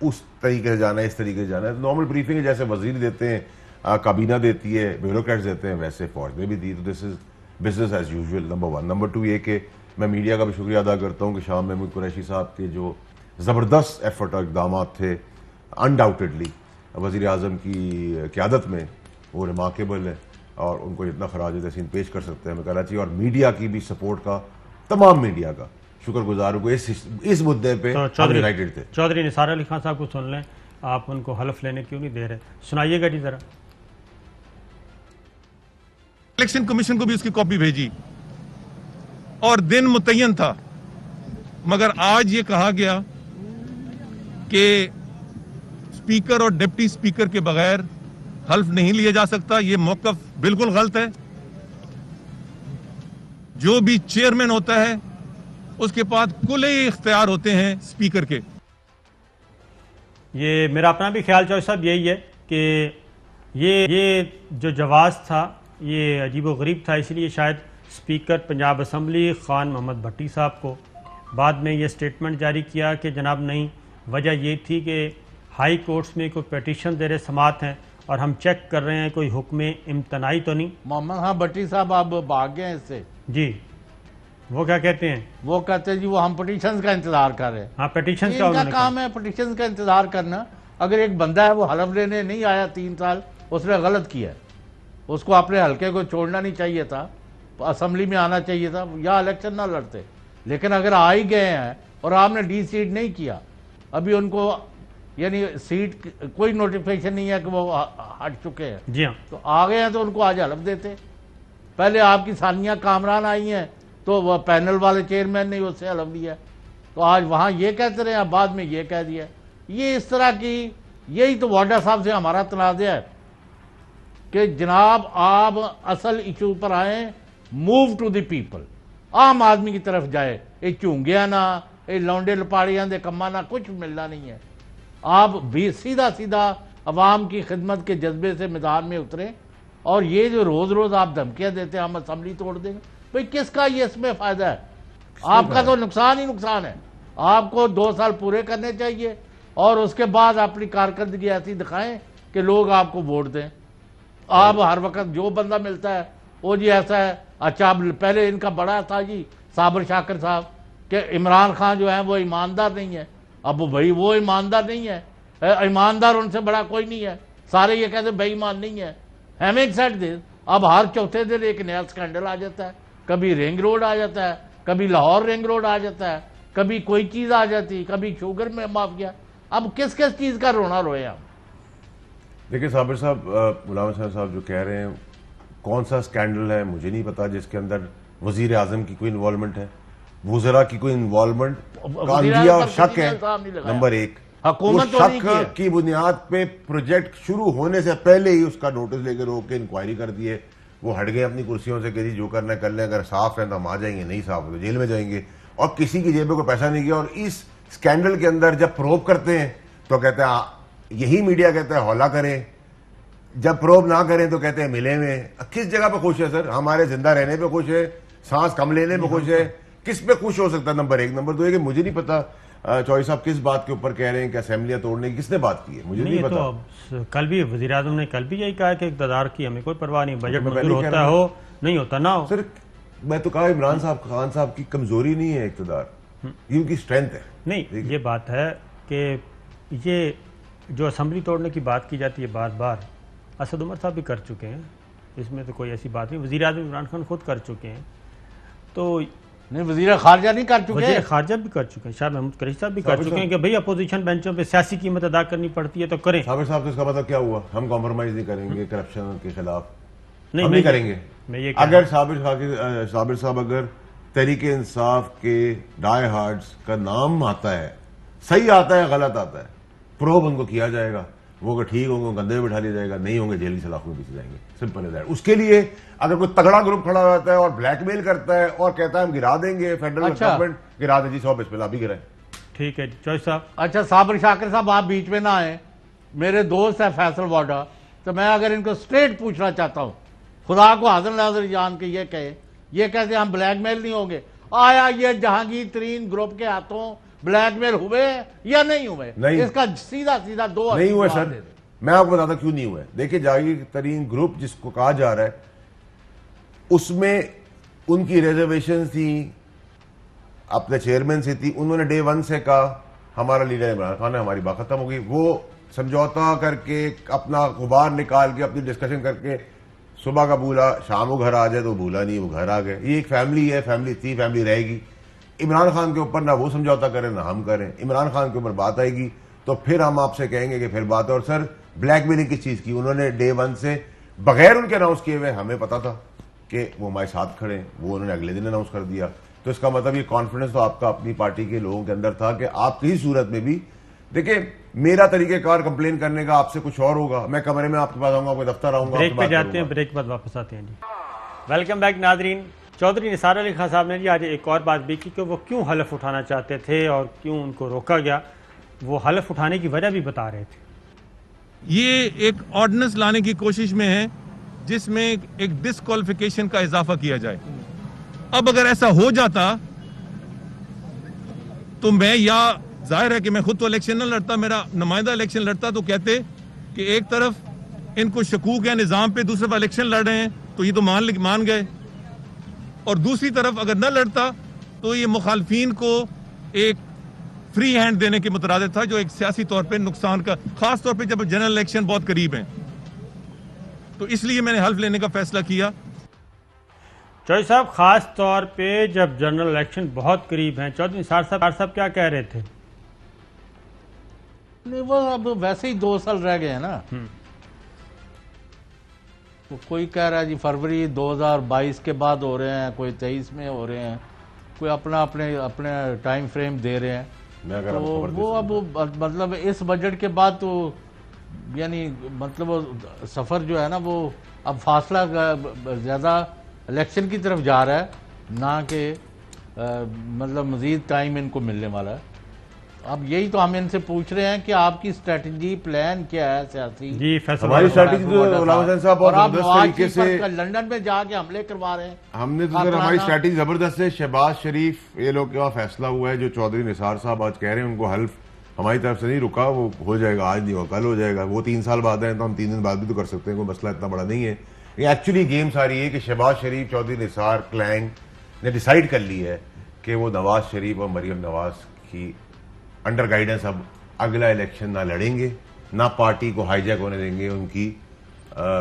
उस तरीके से जाना है इस तरीके से जाना है नॉर्मल ब्रीफिंग है जैसे वजीर देते हैं काबीना देती है ब्यूरोक्रेट्स देते हैं वैसे फौज ने भी दी तो this is business as usual number one number two ये कि मैं मीडिया का भी शुक्रिया अदा करता हूँ कि शाह महमूद कुरैशी साहब के जो ज़बरदस्त एफर्ट और इकदाम थे अनडाउटेडली वज़ी अजम की क्यादत में वो रिमार्केबल है और उनको जितना खराज तहसीन पेश कर सकते हैं कहना कराची और मीडिया की भी सपोर्ट का तमाम मीडिया का गुजार हूँ इस इस मुद्दे पे यूनाइटेड थे चौधरी निसार अली खान साहब को सुन लें आप उनको हलफ लेने क्यों नहीं दे रहे सुनाइएगा जी ज़रा इलेक्शन कमीशन को भी उसकी कॉपी भेजी और दिन मुतयन था मगर आज ये कहा गया कि स्पीकर और डिप्टी स्पीकर के बगैर हल्फ नहीं लिया जा सकता ये मौकफ बिल्कुल गलत है जो भी चेयरमैन होता है उसके पास खुले इख्तियार होते हैं स्पीकर के ये मेरा अपना भी ख्याल चौधरी साहब यही है कि ये ये जो जवाब था ये अजीब व गरीब था इसलिए शायद स्पीकर पंजाब असम्बली ख़ान मोहम्मद भट्टी साहब को बाद में ये स्टेटमेंट जारी किया कि जनाब नहीं वजह ये थी कि हाई कोर्ट्स में कोई पटिशन दे रहे समात हैं और हम चेक कर रहे हैं कोई हुक्म इम्तनाई तो नहीं मोहम्मद हाँ भट्टी साहब आप भाग गए इससे जी वो क्या कहते हैं वो कहते हैं जी वो हम पटिशन का इंतजार कर रहे हैं हाँ पटिशन का काम है पटिशन का इंतजार करना अगर एक बंदा है वो हलफ लेने नहीं आया तीन साल उसने गलत किया उसको अपने हल्के को छोड़ना नहीं चाहिए था असम्बली में आना चाहिए था या इलेक्शन ना लड़ते लेकिन अगर आ ही गए हैं और आपने डी सीट नहीं किया अभी उनको यानी सीट कोई नोटिफिकेशन नहीं है कि वो हट चुके हैं जी हाँ तो आ गए हैं तो उनको आज हलफ देते पहले आपकी सानिया कामरान आई हैं तो वह पैनल वाले चेयरमैन ने उससे हलफ दिया तो आज वहाँ ये कहते रहे बाद में ये कह दिया ये इस तरह की यही तो वाडा साहब से हमारा तनाज़ है कि जनाब आप असल इशू पर आए मूव टू द पीपल आम आदमी की तरफ जाए ये झूंगिया ना ये लौंडे लपाड़िया के कमां ना कुछ मिलना नहीं है आप भी सीधा सीधा अवाम की खिदमत के जज्बे से मैदान में उतरें और ये जो रोज़ रोज़ आप धमकियाँ देते हैं हम असम्बली तोड़ देंगे भाई किसका ये इसमें फ़ायदा है आपका तो नुकसान ही नुकसान है आपको दो साल पूरे करने चाहिए और उसके बाद अपनी कारकर्दगी ऐसी दिखाएं कि लोग आपको वोट दें आप हर वक्त जो बंदा मिलता है वो जी ऐसा है अच्छा पहले इनका बड़ा था जी साबर शाकर साहब कि इमरान खान जो है वो ईमानदार नहीं है अब भाई वो ईमानदार नहीं है ईमानदार उनसे बड़ा कोई नहीं है सारे ये कहते बेईमान नहीं है हेमिंग सेट दिन अब हर चौथे दिन एक नया स्कैंडल आ जाता है कभी रिंग रोड आ जाता है कभी लाहौर रिंग रोड आ जाता है कभी कोई चीज़ आ जाती कभी शुगर में माफ गया अब किस किस चीज़ का रोना रोए हम देखिए साबिर साहब गुलाम हुसैन साहब जो कह रहे हैं कौन सा स्कैंडल है मुझे नहीं पता जिसके अंदर वजीर आजम की कोई इन्वॉल्वमेंट है वजरा की कोई इन्वॉल्वमेंट कांदिया और तो शक है नंबर एक हाँ, तो शक की बुनियाद पे प्रोजेक्ट शुरू होने से पहले ही उसका नोटिस लेकर रोक के इंक्वायरी कर दिए वो हट गए अपनी कुर्सियों से कि जो करना कर लें अगर साफ है तो हम आ जाएंगे नहीं साफ हो तो जेल में जाएंगे और किसी की जेब में कोई पैसा नहीं गया और इस स्कैंडल के अंदर जब प्रोप करते हैं तो कहते हैं यही मीडिया कहता है हौला करें जब प्रोब ना करें तो कहते हैं मिले हुए किस जगह पे खुश है सर हमारे जिंदा रहने पे खुश है सांस कम लेने पे खुश है किस पे खुश हो सकता है नंबर एक नंबर दो ये मुझे नहीं पता चौधरी साहब किस बात के ऊपर कह रहे हैं कि असेंबलियां तोड़ने की किसने बात की है मुझे नहीं, नहीं नहीं तो पता तो कल भी वजीर आजम ने कल भी यही कहा कि इकतदार की हमें कोई परवाह नहीं बजट मंजूर होता हो नहीं होता ना हो सर मैं तो कहा इमरान साहब खान साहब की कमजोरी नहीं है इकतदार हम्म। ये उनकी स्ट्रेंथ है नहीं ये बात है कि ये जो असम्बली तोड़ने की बात की जाती है बार बार असद उमर साहब भी कर चुके हैं इसमें तो कोई ऐसी बात नहीं वजी अजम इमरान खान खुद कर चुके हैं तो नहीं वजी खारजा नहीं कर चुके हैं खारजा भी कर चुके हैं शाह महमूद करीश साहब भी कर चुके हैं कि भाई अपोजिशन बेंचों पर सियासी कीमत अदा करनी पड़ती है तो करें साबिर साहब तो इसका मतलब क्या हुआ हम कॉम्प्रोमाइज़ नहीं करेंगे करप्शन के खिलाफ नहीं नहीं करेंगे मैं ये अगर साबिर साबिर साहब अगर तरीके इंसाफ के डाई हार्ट का नाम आता है सही आता है गलत आता है प्रोब उनको किया जाएगा वो अगर ठीक होंगे गंदे में बिठा लिया जाएगा नहीं होंगे जेल की सलाखों में पीछे जाएंगे सिंपल है उसके लिए अगर कोई तगड़ा ग्रुप खड़ा रहता है और ब्लैकमेल करता है और कहता है हम गिरा देंगे फेडरल गवर्नमेंट अच्छा। गिरा दे जी सौ बिस्मिल अभी गिराए ठीक है चौधरी साहब अच्छा साबर शाकर साहब आप बीच में ना आए मेरे दोस्त है फैसल वाडा तो मैं अगर इनको स्ट्रेट पूछना चाहता हूँ खुदा को हाजिर नाजर जान के ये कहे ये कहते हम ब्लैकमेल नहीं होंगे आया ये जहांगीर तरीन ग्रुप के हाथों ब्लैकमेल हुए या नहीं हुए नहीं इसका सीधा सीधा दो नहीं हुए सर मैं आपको बताता क्यों नहीं हुए देखिए जागीर तरीन ग्रुप जिसको कहा जा रहा है उसमें उनकी रिजर्वेशन थी अपने चेयरमैन से थी उन्होंने डे वन से कहा हमारा लीडर इमरान खान है हमारी बात खत्म हो गई वो समझौता करके अपना गुबार निकाल के अपनी डिस्कशन करके सुबह का भूला शाम को घर आ जाए तो भूला नहीं वो घर आ गए ये एक फैमिली है फैमिली थी फैमिली रहेगी इमरान खान के ऊपर ना वो समझौता करें ना हम करें इमरान खान के ऊपर बात आएगी तो फिर हम आपसे कहेंगे कि फिर बात और सर ब्लैकमेलिंग किस चीज़ की उन्होंने डे वन से बगैर उनके अनाउंस किए हुए हमें पता था कि वो हमारे साथ खड़े वो उन्होंने अगले दिन अनाउंस कर दिया तो इसका मतलब ये कॉन्फिडेंस तो आपका अपनी पार्टी के लोगों के अंदर था कि आप किसी तो सूरत में भी देखिए मेरा तरीकेकार कंप्लेन करने का आपसे कुछ और होगा मैं कमरे में आपके पास आऊंगा आपके दफ्तर आऊंगा ब्रेक पे जाते हैं ब्रेक के बाद वापस आते हैं जी वेलकम बैक नाजरीन चौधरी निसार अली खान साहब ने जी आज एक और बात भी की कि वो क्यों हलफ उठाना चाहते थे और क्यों उनको रोका गया वो हलफ उठाने की वजह भी बता रहे थे ये एक ऑर्डिनेंस लाने की कोशिश में है जिसमें एक डिसक्वालिफिकेशन का इजाफा किया जाए अब अगर ऐसा हो जाता तो मैं या जाहिर है कि मैं खुद तो इलेक्शन न लड़ता मेरा नुमाइंदा इलेक्शन लड़ता तो कहते कि एक तरफ इनको शकूक है निज़ाम पे दूसरे पर इलेक्शन लड़ रहे हैं तो ये तो मान मान गए और दूसरी तरफ अगर न लड़ता तो ये मुखालफन को एक फ्री हैंड देने के मुतरद था जो एक सियासी तौर पर नुकसान का खास तौर पर जब जनरल इलेक्शन बहुत करीब हैं तो इसलिए मैंने हल्फ लेने का फैसला किया चौधरी साहब खास तौर पर जब जनरल इलेक्शन बहुत करीब हैं चौधरी सार साहब साहब क्या कह रहे थे नहीं वो अब वैसे ही दो साल रह गए हैं ना हम्म। तो कोई कह रहा है जी फरवरी 2022 के बाद हो रहे हैं कोई तेईस में हो रहे हैं कोई अपना अपने अपने टाइम फ्रेम दे रहे हैं तो वो अब मतलब इस बजट के बाद तो यानी मतलब सफ़र जो है ना वो अब फासला ज़्यादा इलेक्शन की तरफ जा रहा है ना कि मतलब मज़ीद टाइम इनको मिलने वाला है अब यही तो हम इनसे पूछ रहे हैं कि आपकी स्ट्रेटजी प्लान क्या है सियासी जी हमारी तो स्ट्रेटजी साहब और आप तरीके से लंदन में जाके हमले करवा रहे हैं हमने तो सर हमारी स्ट्रेटजी जबरदस्त है शहबाज शरीफ ये लोग का फैसला हुआ है जो चौधरी निसार साहब आज कह रहे हैं उनको हल्फ हमारी तरफ से नहीं रुका वो हो जाएगा आज नहीं होगा कल हो जाएगा वो तीन साल बाद आए तो हम तीन दिन बाद भी तो कर सकते हैं कोई मसला इतना बड़ा नहीं है ये एक्चुअली गेम सारी है कि शहबाज शरीफ चौधरी निसार क्लैंग ने डिसाइड कर ली है कि वो नवाज शरीफ और मरियम नवाज की अंडर गाइडेंस अब अगला इलेक्शन ना लड़ेंगे ना पार्टी को हाईजैक होने देंगे उनकी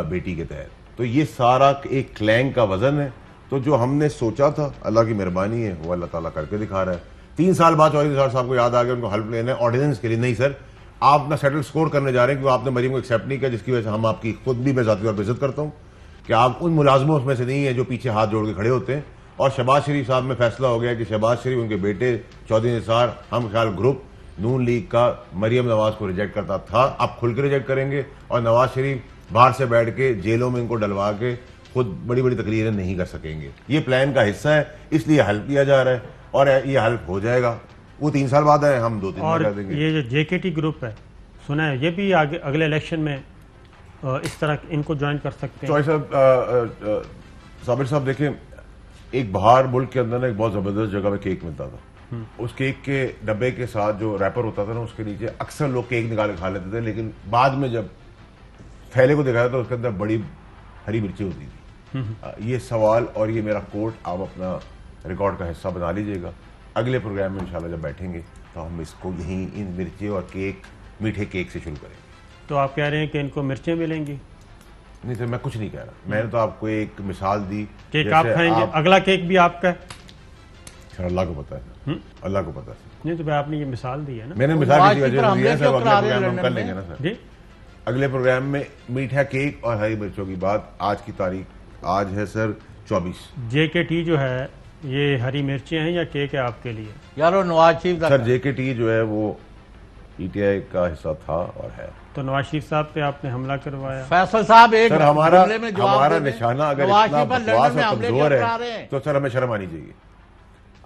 बेटी के तहत तो ये सारा एक क्लैंग का वजन है तो जो हमने सोचा था अल्लाह की मेहरबानी है वो अल्लाह ताला करके दिखा रहा है तीन साल बाद चौधरी निसार साहब को याद आ गया उनको हेल्प लेना है ऑर्डिनेंस के लिए नहीं सर आप अपना सेटल स्कोर करने जा रहे हैं क्योंकि आपने मरीम को एक्सेप्ट नहीं किया जिसकी वजह से हम आपकी खुद भी मैं ज़ाती तौर पर इज्जत करता हूँ कि आप उन मुलाजमों में से नहीं है जो पीछे हाथ जोड़ के खड़े होते हैं और शहबाज शरीफ साहब में फैसला हो गया कि शहबाज शरीफ उनके बेटे चौधरी निसार हम ख्याल ग्रुप नून लीग का मरियम नवाज को रिजेक्ट करता था आप खुल के रिजेक्ट करेंगे और नवाज शरीफ बाहर से बैठ के जेलों में इनको डलवा के खुद बड़ी बड़ी तकरीरें नहीं कर सकेंगे ये प्लान का हिस्सा है इसलिए हेल्प किया जा रहा है और ये हेल्प हो जाएगा वो तीन साल बाद है हम दो तीन और देंगे ये जो जेकेटी ग्रुप है सुना है ये भी आगे अगले इलेक्शन में इस तरह इनको ज्वाइन कर सकते हैं साबिर साहब देखें एक बाहर मुल्क के अंदर ना एक बहुत ज़बरदस्त जगह पे केक मिलता था उस केक के डब्बे के साथ जो रैपर होता था ना उसके नीचे अक्सर लोग केक निकाल के खा लेते थे लेकिन बाद में जब थैले को देखा तो उसके अंदर बड़ी हरी मिर्ची होती थी हम्म, हम्म। ये सवाल और ये मेरा कोर्ट आप अपना रिकॉर्ड का हिस्सा बना लीजिएगा अगले प्रोग्राम में इंशाल्लाह जब बैठेंगे तो हम इसको यहीं इन मिर्ची और केक मीठे केक से शुरू करेंगे तो आप कह रहे हैं कि इनको मिर्चें मिलेंगी नहीं सर तो मैं कुछ नहीं कह रहा मैंने तो आपको एक मिसाल दी केक आप खाएंगे आप... अगला केक भी आपका है फिर अल्लाह को पता है हम्म? अल्लाह को पता है नहीं तो आपने ये मिसाल दी है ना मैंने मिसाल की वजह हम कर लेंगे ना सर अगले प्रोग्राम में मीठा केक और हरी मिर्चों की बात आज की तारीख आज है सर चौबीस जे के टी जो है ये हरी मिर्चें हैं या केक है आपके लिए यार वो नवाज शरीफ सर जे के टी जो है वो पीटीआई e का हिस्सा था और है तो नवाज शरीफ साहब पे आपने हमला करवाया फैसल साहब एक सर हमारा हमारा निशाना अगर इतना बकवास और कमजोर है तो सर हमें शर्म आनी चाहिए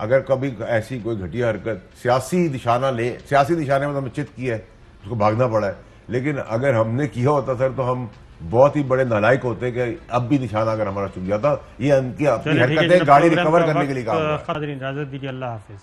अगर कभी ऐसी कोई घटिया हरकत सियासी निशाना ले सियासी निशाने में तो हमें चित किया है उसको भागना पड़ा है लेकिन अगर हमने किया होता सर तो हम बहुत ही बड़े नालायक होते कि अब भी निशाना अगर हमारा चुक जाता ये उनकी अपनी है गाड़ी रिकवर करने के लिए कहा इजाजत दीजिए अल्लाह हाफिज